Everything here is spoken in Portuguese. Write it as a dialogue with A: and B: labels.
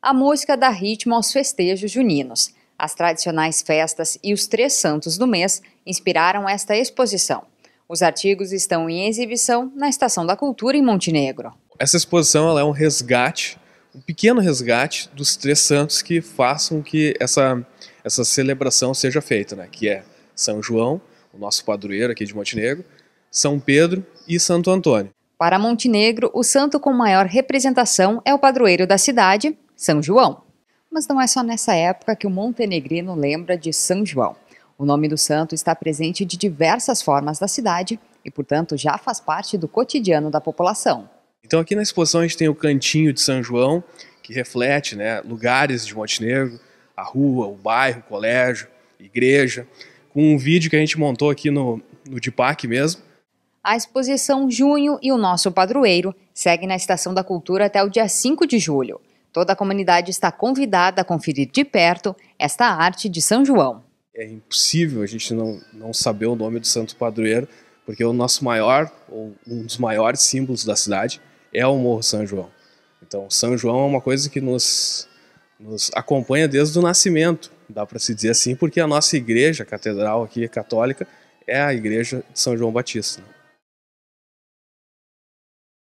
A: A música dá ritmo aos festejos juninos. As tradicionais festas e os três santos do mês inspiraram esta exposição. Os artigos estão em exibição na Estação da Cultura em Montenegro.
B: Essa exposição é um resgate, um pequeno resgate dos três santos que façam que essa, essa celebração seja feita, né? que é são João, o nosso padroeiro aqui de Montenegro, São Pedro e Santo Antônio.
A: Para Montenegro, o santo com maior representação é o padroeiro da cidade, São João. Mas não é só nessa época que o montenegrino lembra de São João. O nome do santo está presente de diversas formas da cidade e, portanto, já faz parte do cotidiano da população.
B: Então, aqui na exposição, a gente tem o cantinho de São João, que reflete né, lugares de Montenegro, a rua, o bairro, o colégio, igreja com um vídeo que a gente montou aqui no, no DIPAC mesmo.
A: A exposição Junho e o Nosso Padroeiro segue na Estação da Cultura até o dia 5 de julho. Toda a comunidade está convidada a conferir de perto esta arte de São João.
B: É impossível a gente não, não saber o nome do Santo Padroeiro, porque é o nosso maior, ou um dos maiores símbolos da cidade, é o Morro São João. Então, São João é uma coisa que nos, nos acompanha desde o nascimento dá para se dizer assim, porque a nossa igreja a catedral aqui católica é a igreja de São João Batista. Né?